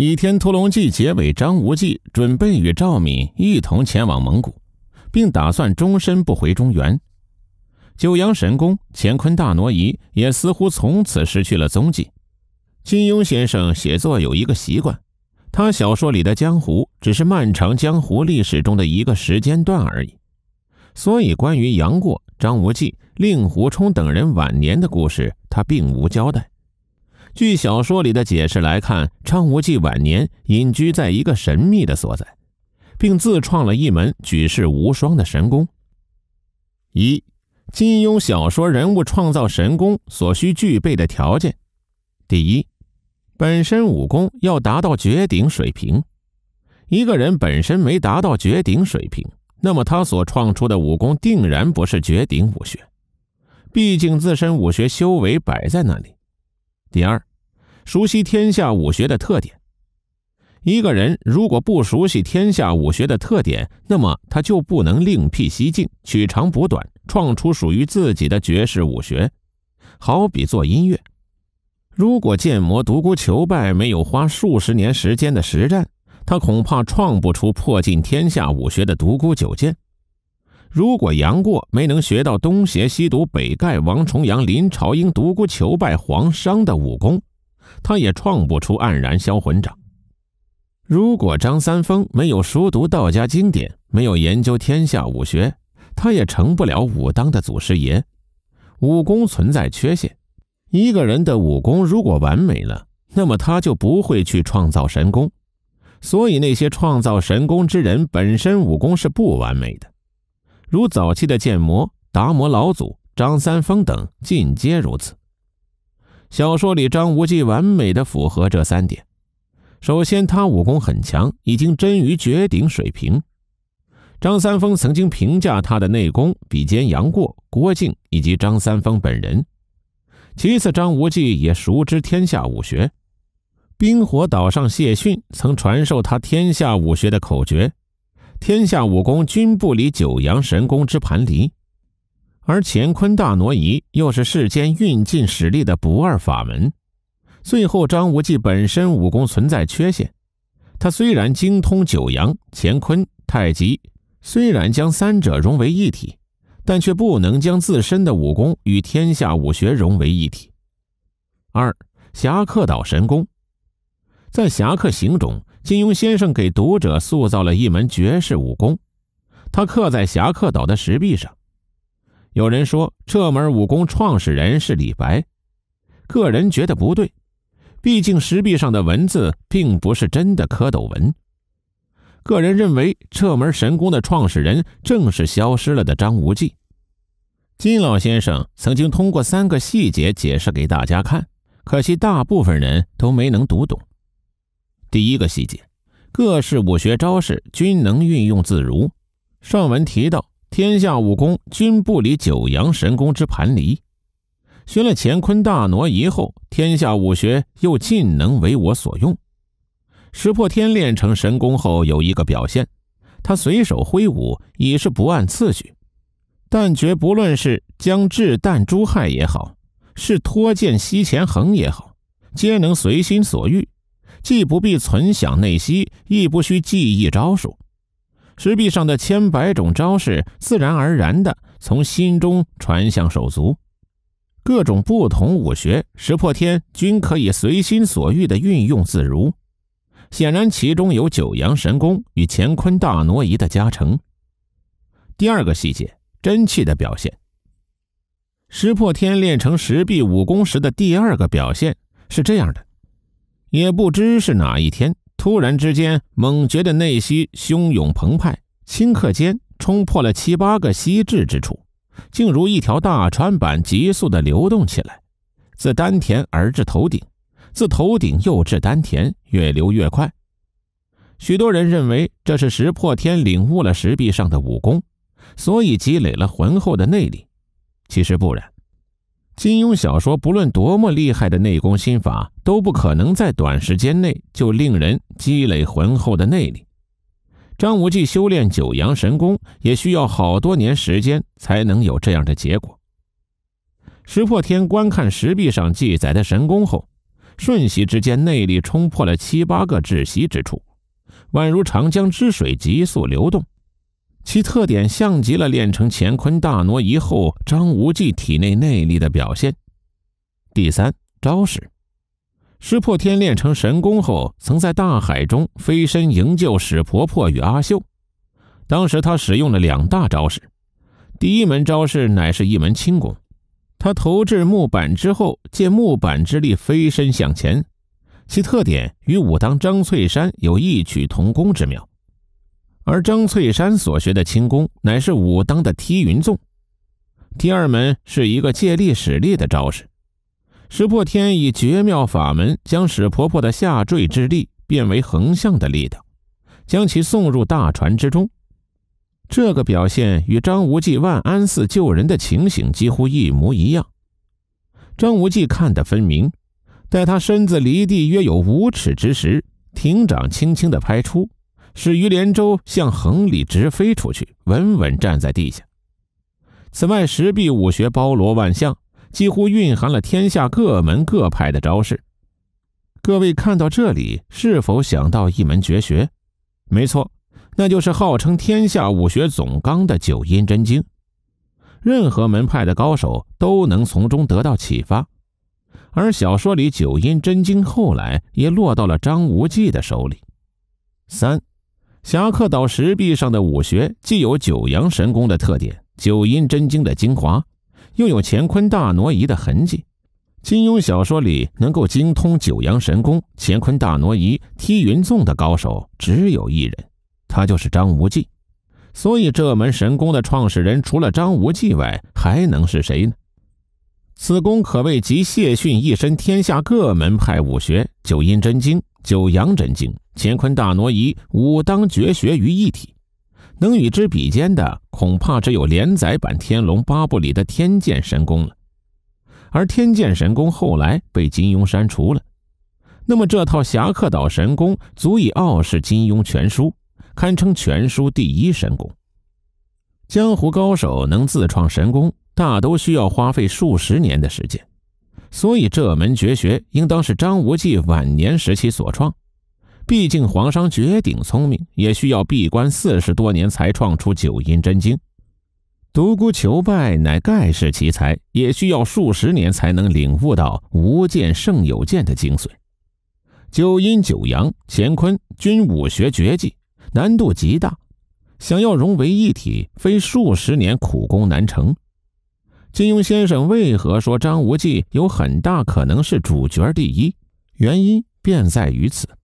《倚天屠龙记》结尾，张无忌准备与赵敏一同前往蒙古，并打算终身不回中原。九阳神功、乾坤大挪移也似乎从此失去了踪迹。金庸先生写作有一个习惯，他小说里的江湖只是漫长江湖历史中的一个时间段而已，所以关于杨过、张无忌、令狐冲等人晚年的故事，他并无交代。据小说里的解释来看，张无忌晚年隐居在一个神秘的所在，并自创了一门举世无双的神功。一金庸小说人物创造神功所需具备的条件：第一，本身武功要达到绝顶水平。一个人本身没达到绝顶水平，那么他所创出的武功定然不是绝顶武学。毕竟自身武学修为摆在那里。第二，熟悉天下武学的特点。一个人如果不熟悉天下武学的特点，那么他就不能另辟蹊径，取长补短，创出属于自己的绝世武学。好比做音乐，如果剑魔独孤求败没有花数十年时间的实战，他恐怕创不出破尽天下武学的独孤九剑。如果杨过没能学到东邪西毒北丐王重阳林朝英独孤求败黄裳的武功，他也创不出黯然销魂掌。如果张三丰没有熟读道家经典，没有研究天下武学，他也成不了武当的祖师爷。武功存在缺陷，一个人的武功如果完美了，那么他就不会去创造神功。所以，那些创造神功之人，本身武功是不完美的。如早期的剑魔达摩老祖、张三丰等，尽皆如此。小说里，张无忌完美的符合这三点：首先，他武功很强，已经臻于绝顶水平。张三丰曾经评价他的内功，比肩杨过、郭靖以及张三丰本人。其次，张无忌也熟知天下武学，冰火岛上谢逊曾传授他天下武学的口诀。天下武功均不离九阳神功之盘离，而乾坤大挪移又是世间运劲使力的不二法门。最后，张无忌本身武功存在缺陷，他虽然精通九阳、乾坤、太极，虽然将三者融为一体，但却不能将自身的武功与天下武学融为一体。二侠客岛神功，在《侠客行》中。金庸先生给读者塑造了一门绝世武功，他刻在侠客岛的石壁上。有人说这门武功创始人是李白，个人觉得不对，毕竟石壁上的文字并不是真的蝌蚪文。个人认为这门神功的创始人正是消失了的张无忌。金老先生曾经通过三个细节解释给大家看，可惜大部分人都没能读懂。第一个细节，各式武学招式均能运用自如。上文提到，天下武功均不离九阳神功之盘离。学了乾坤大挪移后，天下武学又尽能为我所用。石破天练成神功后有一个表现，他随手挥舞已是不按次序，但绝不论是将掷弹珠害也好，是脱剑吸前横也好，皆能随心所欲。既不必存想内息，亦不需记忆招数。石壁上的千百种招式，自然而然地从心中传向手足。各种不同武学，石破天均可以随心所欲地运用自如。显然，其中有九阳神功与乾坤大挪移的加成。第二个细节，真气的表现。石破天练成石壁武功时的第二个表现是这样的。也不知是哪一天，突然之间，猛觉得内息汹涌澎湃，顷刻间冲破了七八个息滞之处，竟如一条大川般急速地流动起来，自丹田而至头顶，自头顶又至丹田，越流越快。许多人认为这是石破天领悟了石壁上的武功，所以积累了浑厚的内力。其实不然。金庸小说不论多么厉害的内功心法，都不可能在短时间内就令人积累浑厚的内力。张无忌修炼九阳神功，也需要好多年时间才能有这样的结果。石破天观看石壁上记载的神功后，瞬息之间内力冲破了七八个窒息之处，宛如长江之水急速流动。其特点像极了练成乾坤大挪移后张无忌体内内力的表现。第三招式，石破天练成神功后，曾在大海中飞身营救史婆婆与阿秀。当时他使用了两大招式。第一门招式乃是一门轻功，他投掷木板之后，借木板之力飞身向前，其特点与武当张翠山有异曲同工之妙。而张翠山所学的轻功乃是武当的踢云纵，第二门是一个借力使力的招式。石破天以绝妙法门，将史婆婆的下坠之力变为横向的力道，将其送入大船之中。这个表现与张无忌万安寺救人的情形几乎一模一样。张无忌看得分明，待他身子离地约有五尺之时，亭长轻轻地拍出。使于连舟向横里直飞出去，稳稳站在地下。此外，石壁武学包罗万象，几乎蕴含了天下各门各派的招式。各位看到这里，是否想到一门绝学？没错，那就是号称天下武学总纲的《九阴真经》。任何门派的高手都能从中得到启发。而小说里，《九阴真经》后来也落到了张无忌的手里。三。侠客岛石壁上的武学既有九阳神功的特点，九阴真经的精华，又有乾坤大挪移的痕迹。金庸小说里能够精通九阳神功、乾坤大挪移、踢云纵的高手只有一人，他就是张无忌。所以这门神功的创始人除了张无忌外，还能是谁呢？此功可谓集谢逊一身天下各门派武学、九阴真经、九阳真经。乾坤大挪移、武当绝学于一体，能与之比肩的恐怕只有连载版《天龙八部》里的天剑神功了。而天剑神功后来被金庸删除了，那么这套侠客岛神功足以傲视金庸全书，堪称全书第一神功。江湖高手能自创神功，大都需要花费数十年的时间，所以这门绝学应当是张无忌晚年时期所创。毕竟，皇商绝顶聪明，也需要闭关四十多年才创出《九阴真经》。独孤求败乃盖世奇才，也需要数十年才能领悟到“无剑胜有剑”的精髓。九阴九阳、乾坤均武学绝技，难度极大，想要融为一体，非数十年苦功难成。金庸先生为何说张无忌有很大可能是主角第一？原因便在于此。